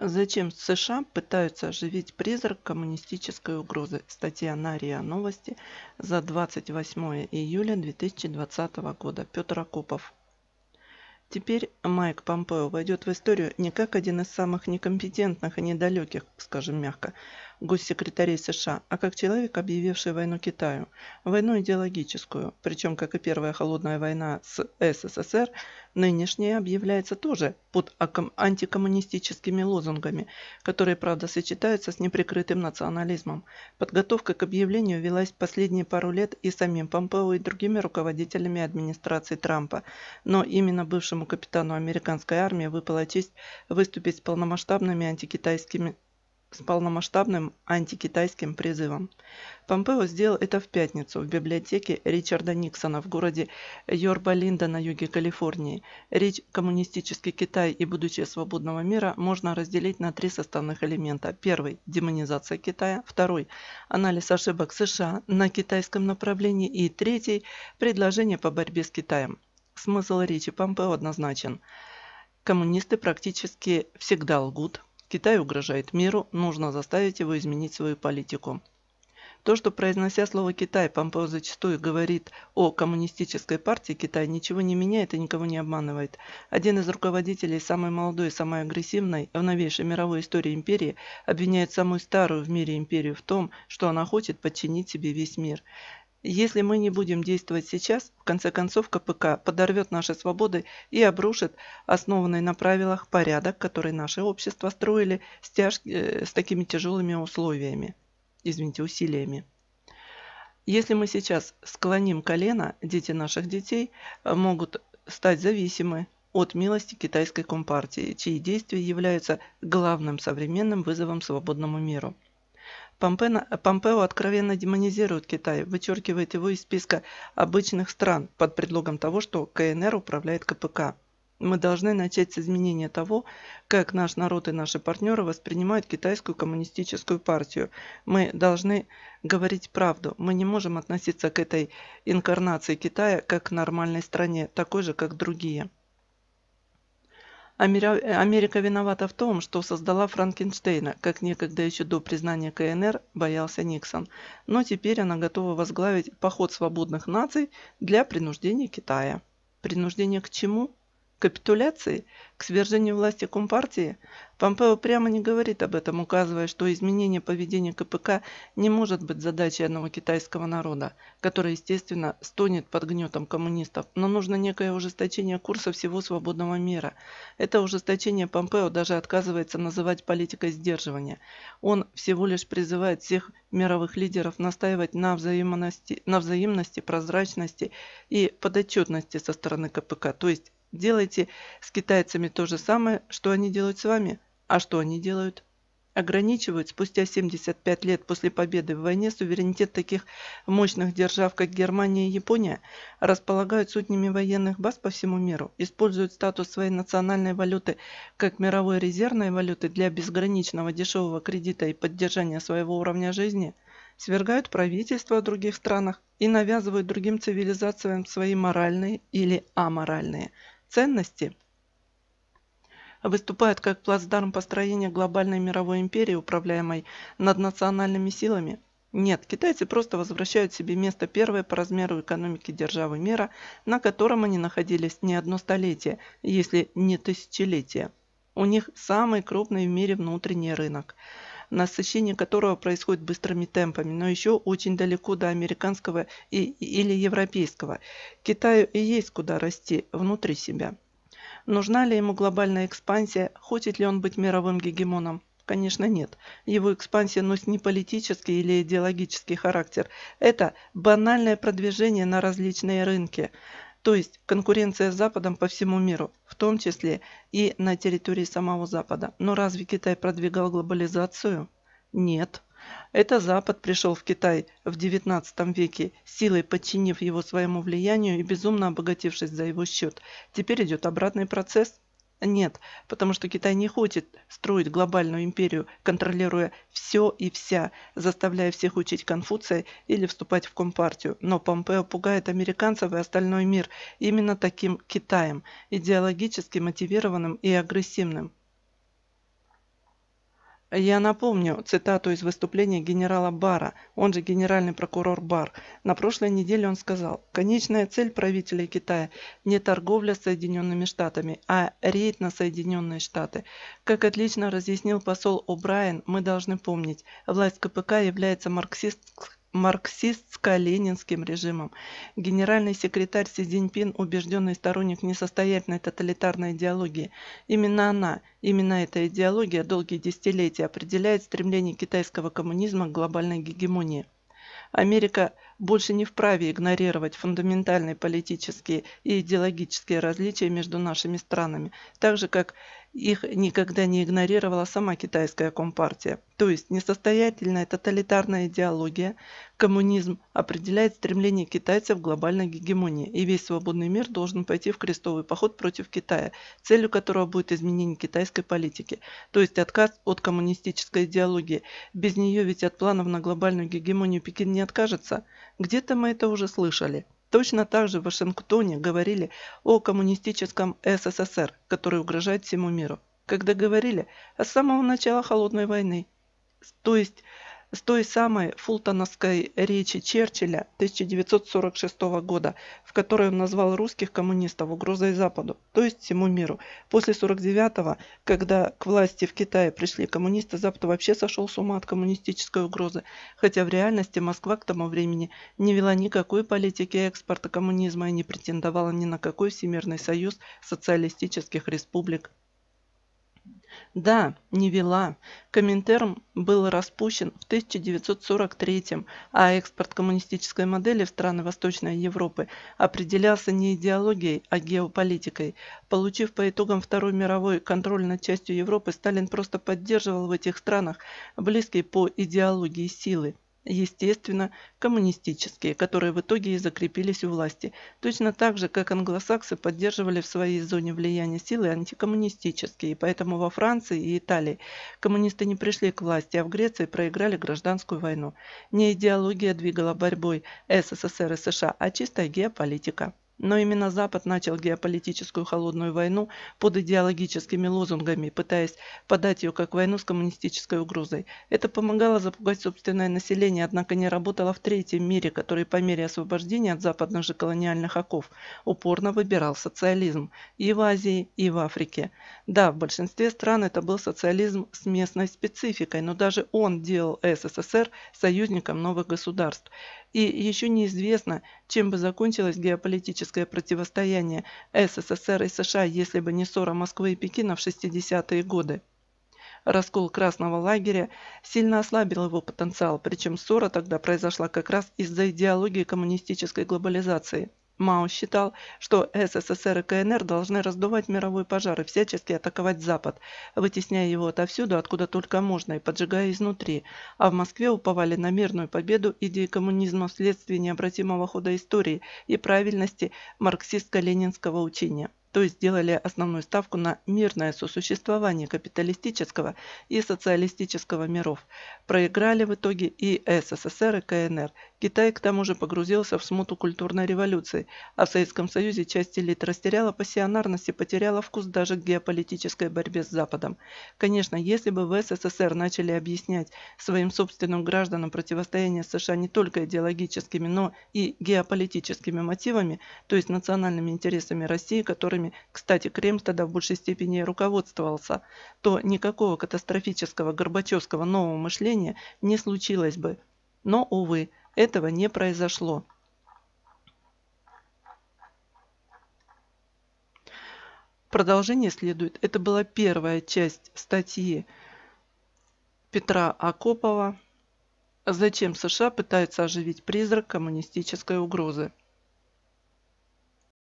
Зачем США пытаются оживить призрак коммунистической угрозы? Статья на РИА Новости за 28 июля 2020 года. Петр Акопов. Теперь Майк Помпео войдет в историю не как один из самых некомпетентных и недалеких, скажем мягко, госсекретарей США, а как человек, объявивший войну Китаю, войну идеологическую, причем, как и Первая холодная война с СССР, нынешняя объявляется тоже под антикоммунистическими лозунгами, которые, правда, сочетаются с неприкрытым национализмом. Подготовка к объявлению велась последние пару лет и самим Помпео и другими руководителями администрации Трампа, но именно бывшему капитану американской армии выпала честь выступить с полномасштабными антикитайскими с полномасштабным антикитайским призывом. Помпео сделал это в пятницу в библиотеке Ричарда Никсона в городе Йорба-Линда на юге Калифорнии. Речь «Коммунистический Китай и будущее свободного мира» можно разделить на три составных элемента. Первый – демонизация Китая. Второй – анализ ошибок США на китайском направлении. И третий – предложение по борьбе с Китаем. Смысл речи Помпео однозначен. Коммунисты практически всегда лгут, Китай угрожает миру, нужно заставить его изменить свою политику. То, что произнося слово «Китай», Помпео зачастую говорит о коммунистической партии Китай, ничего не меняет и никого не обманывает. Один из руководителей самой молодой и самой агрессивной в новейшей мировой истории империи обвиняет самую старую в мире империю в том, что она хочет подчинить себе весь мир. Если мы не будем действовать сейчас, в конце концов КПК подорвет наши свободы и обрушит основанный на правилах порядок, который наше общество строили с, тяж... Э, с такими тяжелыми условиями, извините, усилиями. Если мы сейчас склоним колено, дети наших детей э, могут стать зависимы от милости китайской компартии, чьи действия являются главным современным вызовом свободному миру – Помпео откровенно демонизирует Китай, вычеркивает его из списка обычных стран под предлогом того, что КНР управляет КПК. Мы должны начать с изменения того, как наш народ и наши партнеры воспринимают китайскую коммунистическую партию. Мы должны говорить правду. Мы не можем относиться к этой инкарнации Китая как к нормальной стране, такой же, как другие. Э, Америка виновата в том, что создала Франкенштейна, как некогда еще до признания КНР боялся Никсон. Но теперь она готова возглавить поход свободных наций для принуждения Китая. Принуждение к чему? капитуляции, к свержению власти Компартии, Помпео прямо не говорит об этом, указывая, что изменение поведения КПК не может быть задачей одного китайского народа, который, естественно, стонет под гнетом коммунистов, но нужно некое ужесточение курса всего свободного мира. Это ужесточение Помпео даже отказывается называть политикой сдерживания. Он всего лишь призывает всех мировых лидеров настаивать на взаимности, на взаимности прозрачности и подотчетности со стороны КПК, то есть Делайте с китайцами то же самое, что они делают с вами. А что они делают? Ограничивают спустя 75 лет после победы в войне суверенитет таких мощных держав, как Германия и Япония, располагают сотнями военных баз по всему миру, используют статус своей национальной валюты как мировой резервной валюты для безграничного дешевого кредита и поддержания своего уровня жизни – свергают правительства в других странах и навязывают другим цивилизациям свои моральные или аморальные ценности выступают как плацдарм построения глобальной мировой империи, управляемой наднациональными силами? Нет, китайцы просто возвращают себе место первое по размеру экономики державы мира, на котором они находились не одно столетие, если не тысячелетие. У них самый крупный в мире внутренний рынок – насыщение которого происходит быстрыми темпами, но еще очень далеко до американского и, или европейского. Китаю и есть куда расти внутри себя. Нужна ли ему глобальная экспансия? Хочет ли он быть мировым гегемоном? Конечно, нет. Его экспансия носит не политический или идеологический характер. Это банальное продвижение на различные рынки. То есть конкуренция с Западом по всему миру, в том числе и на территории самого Запада. Но разве Китай продвигал глобализацию? Нет. Это Запад пришел в Китай в XIX веке, силой подчинив его своему влиянию и безумно обогатившись за его счет. Теперь идет обратный процесс – нет, потому что Китай не хочет строить глобальную империю, контролируя все и вся, заставляя всех учить Конфуция или вступать в Компартию. Но Помпео пугает американцев и остальной мир именно таким Китаем, идеологически мотивированным и агрессивным. Я напомню цитату из выступления генерала Бара, он же генеральный прокурор Бар. На прошлой неделе он сказал, конечная цель правителей Китая не торговля с Соединенными Штатами, а рейд на Соединенные Штаты. Как отлично разъяснил посол О'Брайен, мы должны помнить, власть КПК является марксистской марксистско-ленинским режимом. Генеральный секретарь Си Цзиньпин – убежденный сторонник несостоятельной тоталитарной идеологии. Именно она, именно эта идеология долгие десятилетия определяет стремление китайского коммунизма к глобальной гегемонии. Америка – больше не вправе игнорировать фундаментальные политические и идеологические различия между нашими странами, так же как их никогда не игнорировала сама китайская компартия. То есть несостоятельная тоталитарная идеология, коммунизм определяет стремление китайцев к глобальной гегемонии, и весь свободный мир должен пойти в крестовый поход против Китая, целью которого будет изменение китайской политики, то есть отказ от коммунистической идеологии. Без нее ведь от планов на глобальную гегемонию Пекин не откажется. Где-то мы это уже слышали. Точно так же в Вашингтоне говорили о коммунистическом СССР, который угрожает всему миру, когда говорили о самого начала Холодной войны. То есть с той самой фултоновской речи Черчилля 1946 года, в которой он назвал русских коммунистов угрозой Западу, то есть всему миру. После 49-го, когда к власти в Китае пришли коммунисты, Запад вообще сошел с ума от коммунистической угрозы, хотя в реальности Москва к тому времени не вела никакой политики экспорта коммунизма и не претендовала ни на какой Всемирный союз социалистических республик да, не вела. Коминтерн был распущен в 1943 а экспорт коммунистической модели в страны Восточной Европы определялся не идеологией, а геополитикой. Получив по итогам Второй мировой контроль над частью Европы, Сталин просто поддерживал в этих странах близкие по идеологии силы естественно, коммунистические, которые в итоге и закрепились у власти, точно так же, как англосаксы поддерживали в своей зоне влияния силы антикоммунистические, и поэтому во Франции и Италии коммунисты не пришли к власти, а в Греции проиграли гражданскую войну. Не идеология двигала борьбой СССР и США, а чистая геополитика. Но именно Запад начал геополитическую холодную войну под идеологическими лозунгами, пытаясь подать ее как войну с коммунистической угрозой. Это помогало запугать собственное население, однако не работало в третьем мире, который по мере освобождения от западных же колониальных оков упорно выбирал социализм и в Азии, и в Африке. Да, в большинстве стран это был социализм с местной спецификой, но даже он делал СССР союзником новых государств и еще неизвестно, чем бы закончилось геополитическое противостояние СССР и США, если бы не ссора Москвы и Пекина в 60-е годы. Раскол Красного лагеря сильно ослабил его потенциал, причем ссора тогда произошла как раз из-за идеологии коммунистической глобализации – Мао считал, что СССР и КНР должны раздувать мировой пожар и всячески атаковать Запад, вытесняя его отовсюду, откуда только можно, и поджигая изнутри, а в Москве уповали на мирную победу идеи коммунизма вследствие необратимого хода истории и правильности марксистско-ленинского учения то есть делали основную ставку на мирное сосуществование капиталистического и социалистического миров. Проиграли в итоге и СССР, и КНР, Китай к тому же погрузился в смуту культурной революции, а в Советском Союзе часть элит растеряла пассионарность и потеряла вкус даже к геополитической борьбе с Западом. Конечно, если бы в СССР начали объяснять своим собственным гражданам противостояние США не только идеологическими, но и геополитическими мотивами, то есть национальными интересами России, которыми, кстати, Кремль тогда в большей степени руководствовался, то никакого катастрофического горбачевского нового мышления не случилось бы. Но, увы, этого не произошло. Продолжение следует. Это была первая часть статьи Петра Акопова «Зачем США пытаются оживить призрак коммунистической угрозы?»